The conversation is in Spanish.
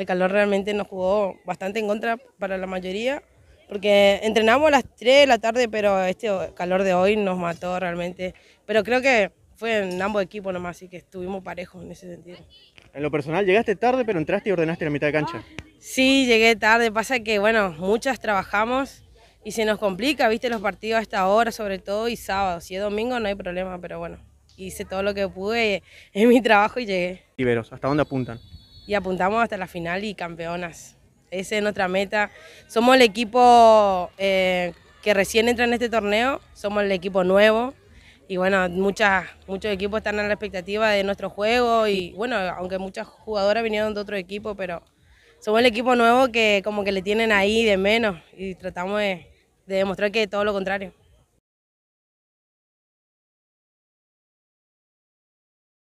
el calor realmente nos jugó bastante en contra para la mayoría, porque entrenamos a las 3 de la tarde, pero este calor de hoy nos mató realmente. Pero creo que fue en ambos equipos nomás, así que estuvimos parejos en ese sentido. En lo personal, llegaste tarde, pero entraste y ordenaste la mitad de cancha. Sí, llegué tarde. Pasa que, bueno, muchas trabajamos y se nos complica, viste, los partidos a esta hora, sobre todo, y sábado. Si es domingo no hay problema, pero bueno, hice todo lo que pude en mi trabajo y llegué. Iberos, ¿hasta dónde apuntan? y apuntamos hasta la final y campeonas. Esa es nuestra meta. Somos el equipo eh, que recién entra en este torneo, somos el equipo nuevo y bueno, muchas, muchos equipos están a la expectativa de nuestro juego y bueno, aunque muchas jugadoras vinieron de otro equipo, pero somos el equipo nuevo que como que le tienen ahí de menos y tratamos de, de demostrar que todo lo contrario.